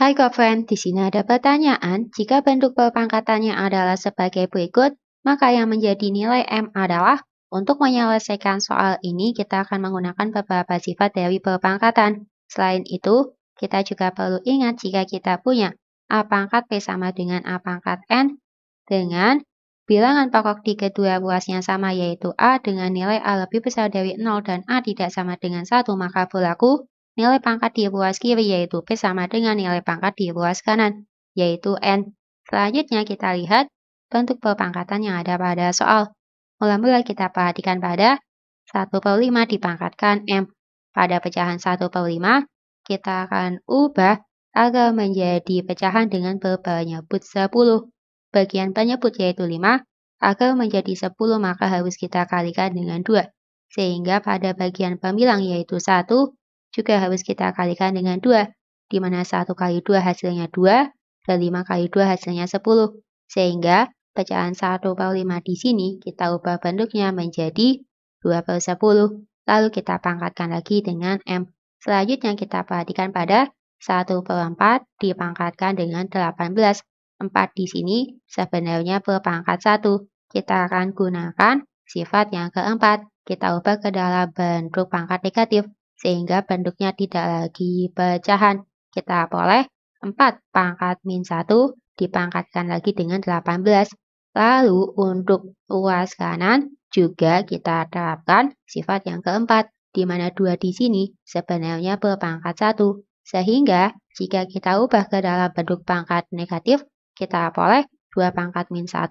Hai GoFriend, di sini ada pertanyaan. Jika bentuk perpangkatannya adalah sebagai berikut, maka yang menjadi nilai M adalah untuk menyelesaikan soal ini kita akan menggunakan beberapa sifat dari perpangkatan. Selain itu, kita juga perlu ingat jika kita punya A pangkat P sama dengan A pangkat N dengan bilangan pokok di kedua ruasnya sama yaitu A dengan nilai A lebih besar dari 0 dan A tidak sama dengan 1 maka berlaku Nilai pangkat di ruas kiri yaitu P sama dengan nilai pangkat di ruas kanan, yaitu N. Selanjutnya kita lihat bentuk perpangkatan yang ada pada soal. Mula-mula kita perhatikan pada 1 per 5 dipangkatkan M. Pada pecahan 1 per 5, kita akan ubah agar menjadi pecahan dengan berpenyebut 10. Bagian penyebut yaitu 5, agar menjadi 10 maka harus kita kalikan dengan 2. Sehingga pada bagian pembilang yaitu 1, juga harus kita kalikan dengan 2, di mana 1 kali 2 hasilnya 2, dan 5 kali 2 hasilnya 10. Sehingga pecahan 1 per 5 di sini kita ubah bentuknya menjadi 2 per 10. Lalu kita pangkatkan lagi dengan M. Selanjutnya kita perhatikan pada 1 per 4 dipangkatkan dengan 18. 4 di sini sebenarnya per pangkat 1. Kita akan gunakan sifat yang keempat. Kita ubah ke dalam bentuk pangkat negatif sehingga bentuknya tidak lagi pecahan. Kita peroleh 4 pangkat min 1 dipangkatkan lagi dengan 18. Lalu untuk ruas kanan juga kita terapkan sifat yang keempat, di mana 2 di sini sebenarnya berpangkat 1. Sehingga jika kita ubah ke dalam bentuk pangkat negatif, kita peroleh 2 pangkat min 1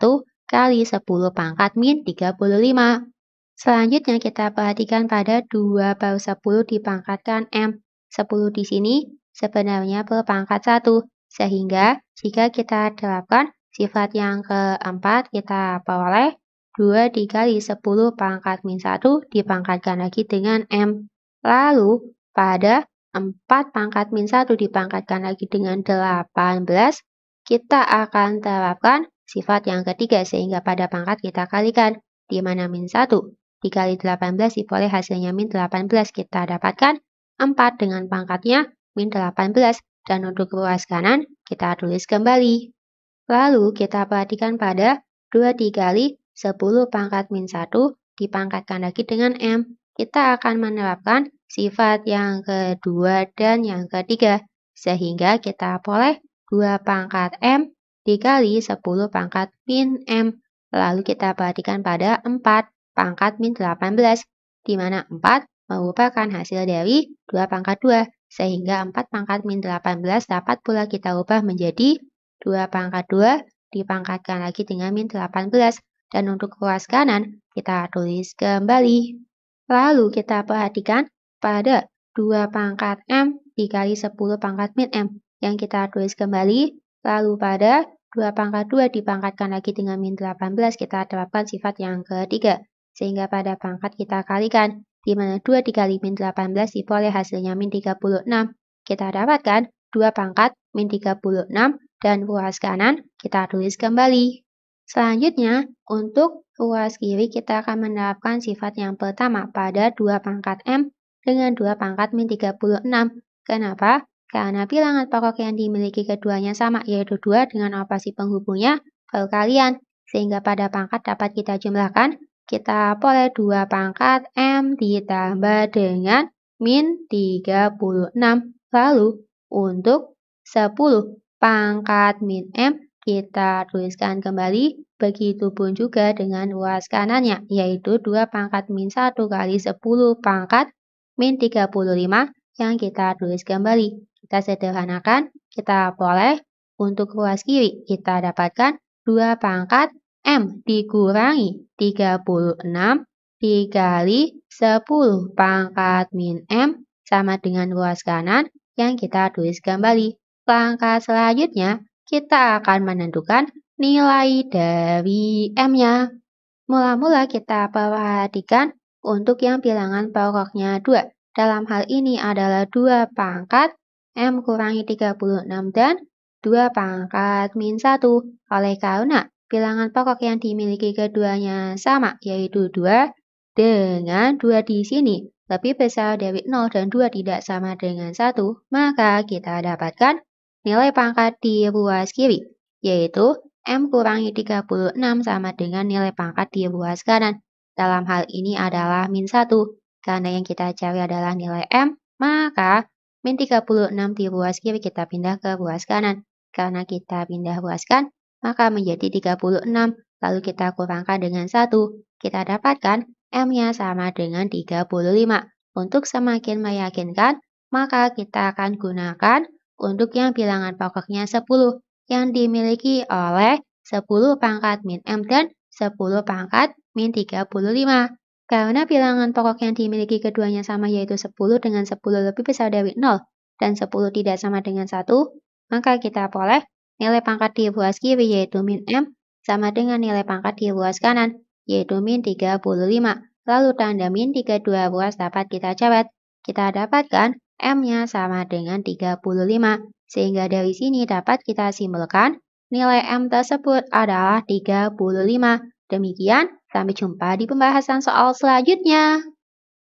kali 10 pangkat min 35. Selanjutnya kita perhatikan pada 2 per 10 dipangkatkan M. 10 di sini sebenarnya pangkat 1, sehingga jika kita terapkan sifat yang keempat kita peroleh 2 dikali 10 pangkat min 1 dipangkatkan lagi dengan M. Lalu pada 4 pangkat min 1 dipangkatkan lagi dengan 18, kita akan terapkan sifat yang ketiga sehingga pada pangkat kita kalikan, di mana min 1 dikali 18 diperoleh hasilnya min 18 kita dapatkan 4 dengan pangkatnya min 18 dan untuk ruas kanan kita tulis kembali. Lalu kita perhatikan pada 2 dikali 10 pangkat min 1 dipangkatkan lagi dengan M. Kita akan menerapkan sifat yang kedua dan yang ketiga sehingga kita peroleh 2 pangkat M dikali 10 pangkat min M. Lalu kita perhatikan pada 4 pangkat min 18, di mana 4 merupakan hasil dari 2 pangkat 2, sehingga 4 pangkat min 18 dapat pula kita ubah menjadi 2 pangkat 2 dipangkatkan lagi dengan min 18. Dan untuk ruas kanan, kita tulis kembali. Lalu kita perhatikan pada 2 pangkat M dikali 10 pangkat min M yang kita tulis kembali. Lalu pada 2 pangkat 2 dipangkatkan lagi dengan min 18, kita terapkan sifat yang ketiga sehingga pada pangkat kita kalikan, di mana 2 dikali min 18 diperoleh hasilnya min 36. Kita dapatkan 2 pangkat min 36 dan ruas kanan kita tulis kembali. Selanjutnya, untuk ruas kiri kita akan menerapkan sifat yang pertama pada 2 pangkat M dengan 2 pangkat min 36. Kenapa? Karena bilangan pokok yang dimiliki keduanya sama, yaitu 2 dengan operasi penghubungnya perkalian, sehingga pada pangkat dapat kita jumlahkan kita peroleh 2 pangkat M ditambah dengan min 36. Lalu untuk 10 pangkat min M kita tuliskan kembali. Begitupun juga dengan ruas kanannya, yaitu 2 pangkat min 1 kali 10 pangkat min 35 yang kita tulis kembali. Kita sederhanakan, kita peroleh untuk ruas kiri, kita dapatkan 2 pangkat M dikurangi 36 dikali 10 pangkat min M sama dengan luas kanan yang kita tulis kembali. Langkah selanjutnya, kita akan menentukan nilai dari M-nya. Mula-mula kita perhatikan untuk yang bilangan pokoknya 2. Dalam hal ini adalah 2 pangkat M kurangi 36 dan 2 pangkat min 1. Oleh karena Bilangan pokok yang dimiliki keduanya sama, yaitu 2 dengan 2 di sini lebih besar dari 0 dan 2 tidak sama dengan 1, maka kita dapatkan nilai pangkat di ruas kiri, yaitu M kurangi 36 sama dengan nilai pangkat di ruas kanan. Dalam hal ini adalah min 1, karena yang kita cari adalah nilai M, maka min 36 di ruas kiri kita pindah ke ruas kanan. Karena kita pindah ruas kan, maka menjadi 36. Lalu kita kurangkan dengan 1. Kita dapatkan M-nya sama dengan 35. Untuk semakin meyakinkan, maka kita akan gunakan untuk yang bilangan pokoknya 10 yang dimiliki oleh 10 pangkat min M dan 10 pangkat min 35. Karena bilangan pokok yang dimiliki keduanya sama yaitu 10 dengan 10 lebih besar dari 0 dan 10 tidak sama dengan 1, maka kita boleh Nilai pangkat di buas kiri yaitu min M sama dengan nilai pangkat di buas kanan yaitu min 35. Lalu tanda min 32 buas dapat kita coret. Kita dapatkan M-nya sama dengan 35. Sehingga dari sini dapat kita simpulkan nilai M tersebut adalah 35. Demikian, sampai jumpa di pembahasan soal selanjutnya.